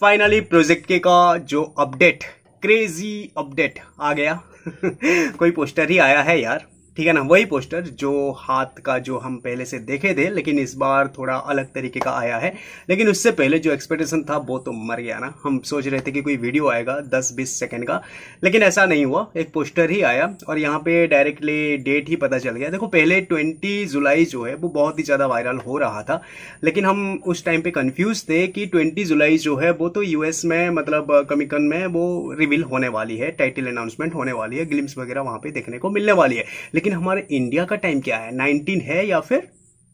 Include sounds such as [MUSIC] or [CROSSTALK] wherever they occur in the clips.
finally project के का जो अपडेट क्रेजी अपडेट आ गया [LAUGHS] कोई पोस्टर ही आया है यार ठीक है ना वही पोस्टर जो हाथ का जो हम पहले से देखे थे लेकिन इस बार थोड़ा अलग तरीके का आया है लेकिन उससे पहले जो एक्सपेक्टेशन था वो तो मर गया ना हम सोच रहे थे कि कोई वीडियो आएगा 10-20 सेकंड का लेकिन ऐसा नहीं हुआ एक पोस्टर ही आया और यहाँ पे डायरेक्टली डेट ही पता चल गया देखो पहले ट्वेंटी जुलाई जो है वो बहुत ही ज़्यादा वायरल हो रहा था लेकिन हम उस टाइम पर कन्फ्यूज़ थे कि ट्वेंटी जुलाई जो है वो तो यूएस में मतलब कमिकन में वो रिविल होने वाली है टाइटल अनाउंसमेंट होने वाली है ग्लिम्स वगैरह वहाँ पर देखने को मिलने वाली है लेकिन हमारे इंडिया का टाइम क्या है नाइनटीन है या फिर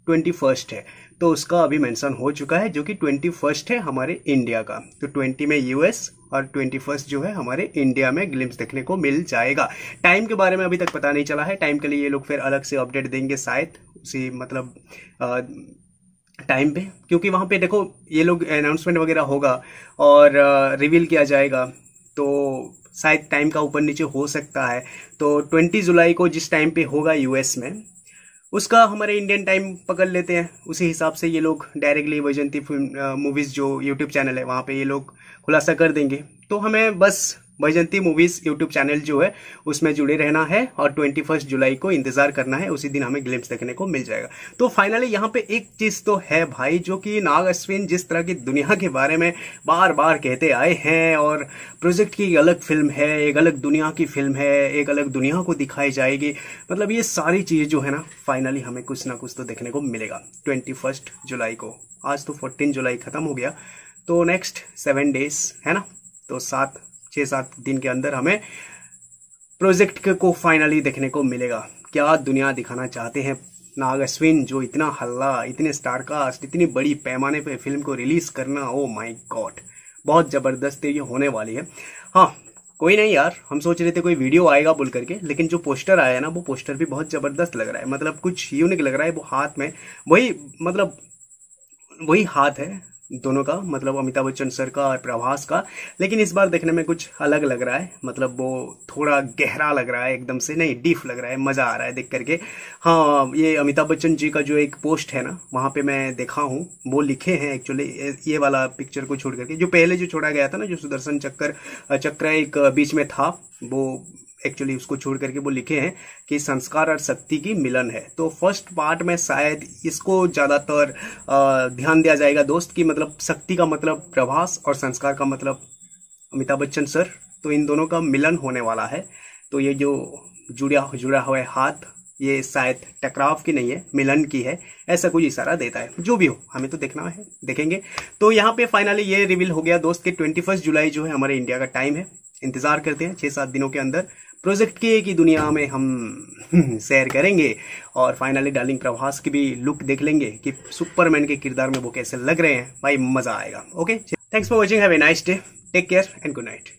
ट्वेंटी फर्स्ट है तो उसका अभी मेंशन हो चुका है जो कि ट्वेंटी फर्स्ट है हमारे इंडिया का तो ट्वेंटी में यूएस और ट्वेंटी फर्स्ट जो है हमारे इंडिया में ग्लिम्स देखने को मिल जाएगा टाइम के बारे में अभी तक पता नहीं चला है टाइम के लिए ये लोग फिर अलग से अपडेट देंगे शायद उसी मतलब आ, टाइम पे क्योंकि वहाँ पे देखो ये लोग अनाउंसमेंट वगैरह होगा और रिवील किया जाएगा तो शायद टाइम का ऊपर नीचे हो सकता है तो ट्वेंटी जुलाई को जिस टाइम पे होगा यूएस में उसका हमारे इंडियन टाइम पकड़ लेते हैं उसी हिसाब से ये लोग डायरेक्टली वैजंती मूवीज़ जो यूट्यूब चैनल है वहाँ पे ये लोग खुलासा कर देंगे तो हमें बस वैजंती मूवीज यूट्यूब चैनल जो है उसमें जुड़े रहना है और ट्वेंटी फर्स्ट जुलाई को इंतजार करना है उसी दिन हमें ग्लिम्स देखने को मिल जाएगा तो फाइनली यहाँ पे एक चीज तो है भाई जो कि नाग अश्विन जिस तरह की दुनिया के बारे में बार बार कहते आए हैं और प्रोजेक्ट की अलग फिल्म है एक अलग दुनिया की फिल्म है एक अलग दुनिया को दिखाई जाएगी मतलब ये सारी चीज जो है ना फाइनली हमें कुछ ना कुछ तो देखने को मिलेगा ट्वेंटी जुलाई को आज तो फोर्टीन जुलाई खत्म हो गया तो नेक्स्ट सेवन डेज है ना तो सात छः सात दिन के अंदर हमें प्रोजेक्ट को फाइनली देखने को मिलेगा क्या दुनिया दिखाना चाहते हैं नाग अश्विन जो इतना हल्ला इतने स्टार कास्ट इतनी बड़ी पैमाने पे फिल्म को रिलीज करना ओ माय गॉड बहुत जबरदस्त ये होने वाली है हाँ कोई नहीं यार हम सोच रहे थे कोई वीडियो आएगा बोल करके लेकिन जो पोस्टर आया है ना वो पोस्टर भी बहुत जबरदस्त लग रहा है मतलब कुछ यूनिक लग रहा है वो हाथ में वही मतलब वही हाथ है दोनों का मतलब अमिताभ बच्चन सर का और प्रभास का लेकिन इस बार देखने में कुछ अलग लग रहा है मतलब वो थोड़ा गहरा लग रहा है एकदम से नहीं डीप लग रहा है मजा आ रहा है देख करके हाँ ये अमिताभ बच्चन जी का जो एक पोस्ट है ना वहाँ पे मैं देखा हूँ वो लिखे हैं एक्चुअली ये वाला पिक्चर को छोड़ करके जो पहले जो छोड़ा गया था ना जो सुदर्शन चक्कर चक्र एक बीच में था वो एक्चुअली उसको छोड़ करके वो लिखे हैं कि संस्कार और शक्ति की मिलन है तो फर्स्ट पार्ट में शायद इसको ज़्यादातर ध्यान दिया जाएगा दोस्त कि मतलब शक्ति का मतलब प्रभास और संस्कार का मतलब अमिताभ बच्चन सर तो इन दोनों का मिलन होने वाला है तो ये जो जुड़ा जुड़ा हुआ है हाथ ये शायद टकराव की नहीं है मिलन की है ऐसा कुछ इशारा देता है जो भी हो हमें तो देखना है देखेंगे तो यहाँ पे फाइनली ये रिवील हो गया दोस्त के ट्वेंटी जुलाई जो है हमारे इंडिया का टाइम है इंतजार करते हैं छह सात दिनों के अंदर प्रोजेक्ट के की दुनिया में हम [LAUGHS] सैर करेंगे और फाइनली डार्लिंग प्रभास की भी लुक देख लेंगे कि सुपरमैन के किरदार में वो कैसे लग रहे हैं भाई मजा आएगा okay thanks for watching have a nice day take care and good night